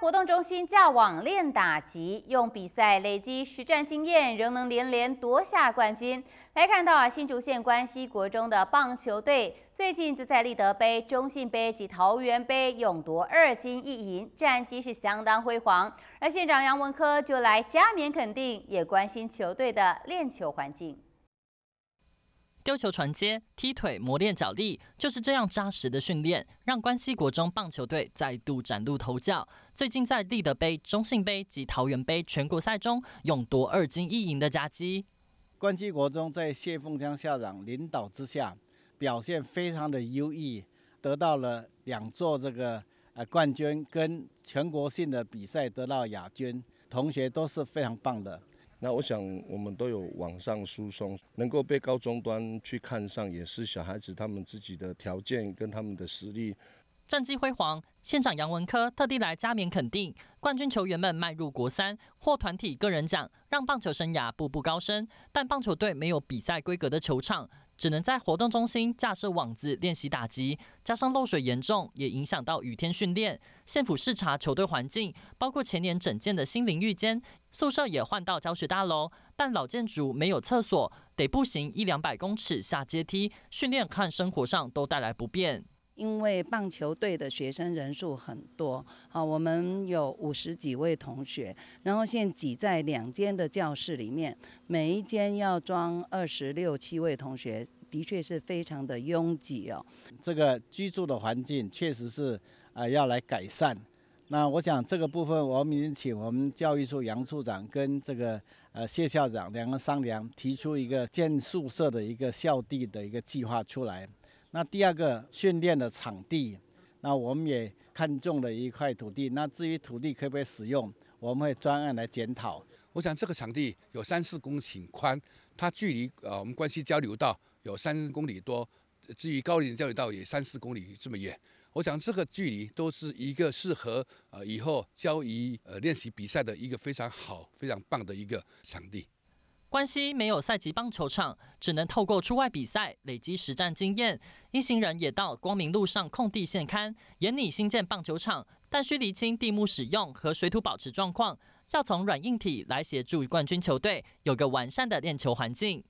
活动中心架网练打击，用比赛累积实战经验，仍能连连夺下冠军。来看到啊，新竹县关西国中的棒球队最近就在立德杯、中信杯及桃园杯勇夺二金一银，战绩是相当辉煌。而县长杨文科就来加冕肯定，也关心球队的练球环境。丢球传接、踢腿磨练脚力，就是这样扎实的训练，让关西国中棒球队再度崭露头角。最近在立德杯、中信杯及桃园杯全国赛中，勇夺二金一银的佳绩。关西国中在谢凤江校长领导之下，表现非常的优异，得到了两座这个呃冠军跟全国性的比赛得到亚军，同学都是非常棒的。那我想，我们都有网上输送，能够被高中端去看上，也是小孩子他们自己的条件跟他们的实力。战绩辉煌，县长杨文科特地来加冕肯定冠军球员们迈入国三获团体个人奖，让棒球生涯步步高升。但棒球队没有比赛规格的球场。只能在活动中心架设网子练习打击，加上漏水严重，也影响到雨天训练。县府视察球队环境，包括前年整建的新淋浴间、宿舍也换到教学大楼，但老建筑没有厕所，得步行一两百公尺下阶梯，训练看生活上都带来不便。因为棒球队的学生人数很多，好，我们有五十几位同学，然后现挤在两间的教室里面，每一间要装二十六七位同学，的确是非常的拥挤哦。这个居住的环境确实是啊要来改善。那我想这个部分，我们已请我们教育处杨处长跟这个呃谢校长两个商量，提出一个建宿舍的一个校地的一个计划出来。那第二个训练的场地，那我们也看中了一块土地。那至于土地可不可以使用，我们会专案来检讨。我想这个场地有三四公顷宽，它距离呃我们关西交流道有三公里多，至于高林交流道也三四公里这么远。我想这个距离都是一个适合呃以后交谊呃练习比赛的一个非常好、非常棒的一个场地。关西没有赛级棒球场，只能透过出外比赛累积实战经验。一行人也到光明路上空地现勘，研拟新建棒球场，但需厘清地目使用和水土保持状况，要从软硬体来协助冠军球队有个完善的练球环境。